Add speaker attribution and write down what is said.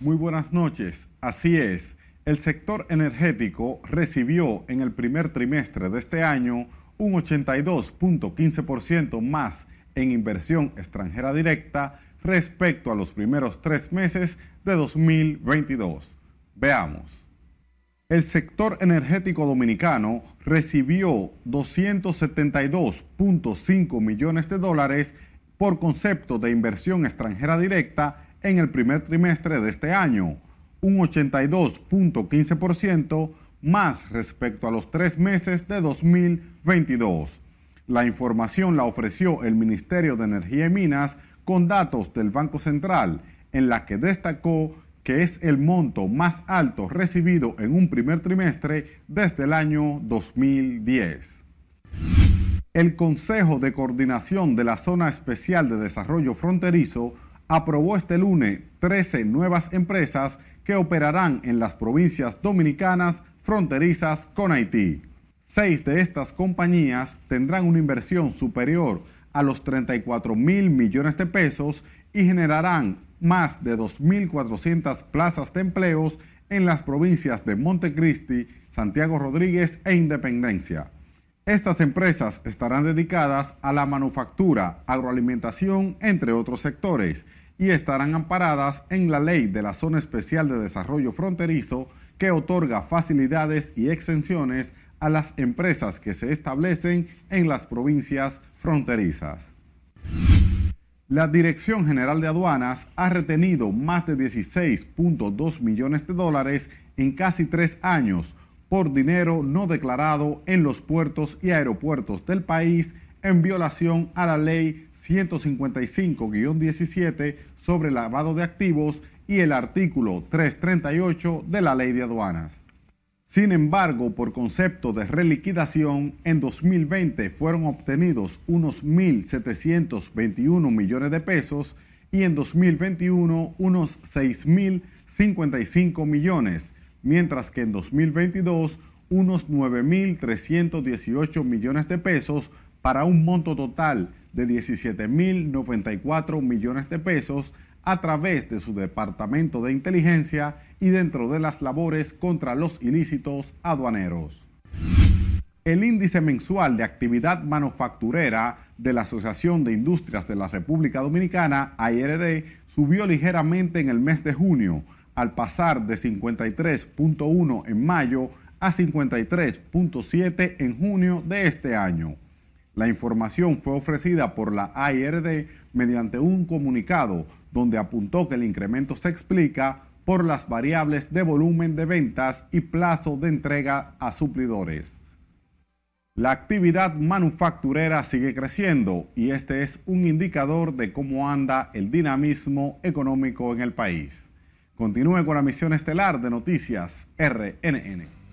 Speaker 1: Muy buenas noches. Así es, el sector energético recibió en el primer trimestre de este año un 82.15% más en inversión extranjera directa respecto a los primeros tres meses de 2022. Veamos. El sector energético dominicano recibió 272.5 millones de dólares por concepto de inversión extranjera directa en el primer trimestre de este año, un 82.15% más respecto a los tres meses de 2022. La información la ofreció el Ministerio de Energía y Minas con datos del Banco Central, en la que destacó que es el monto más alto recibido en un primer trimestre desde el año 2010. El Consejo de Coordinación de la Zona Especial de Desarrollo Fronterizo aprobó este lunes 13 nuevas empresas que operarán en las provincias dominicanas fronterizas con Haití. Seis de estas compañías tendrán una inversión superior a los 34 mil millones de pesos y generarán más de 2.400 plazas de empleos en las provincias de Montecristi, Santiago Rodríguez e Independencia. Estas empresas estarán dedicadas a la manufactura, agroalimentación, entre otros sectores, y estarán amparadas en la ley de la Zona Especial de Desarrollo Fronterizo que otorga facilidades y exenciones a las empresas que se establecen en las provincias fronterizas. La Dirección General de Aduanas ha retenido más de 16.2 millones de dólares en casi tres años por dinero no declarado en los puertos y aeropuertos del país en violación a la ley 155-17 sobre lavado de activos y el artículo 338 de la Ley de Aduanas. Sin embargo, por concepto de reliquidación, en 2020 fueron obtenidos unos 1.721 millones de pesos y en 2021 unos 6.055 millones, mientras que en 2022 unos 9.318 millones de pesos para un monto total de de 17.094 millones de pesos a través de su Departamento de Inteligencia y dentro de las labores contra los ilícitos aduaneros. El índice mensual de actividad manufacturera de la Asociación de Industrias de la República Dominicana, ARD, subió ligeramente en el mes de junio, al pasar de 53.1 en mayo a 53.7 en junio de este año. La información fue ofrecida por la ARD mediante un comunicado donde apuntó que el incremento se explica por las variables de volumen de ventas y plazo de entrega a suplidores. La actividad manufacturera sigue creciendo y este es un indicador de cómo anda el dinamismo económico en el país. Continúe con la misión estelar de noticias RNN.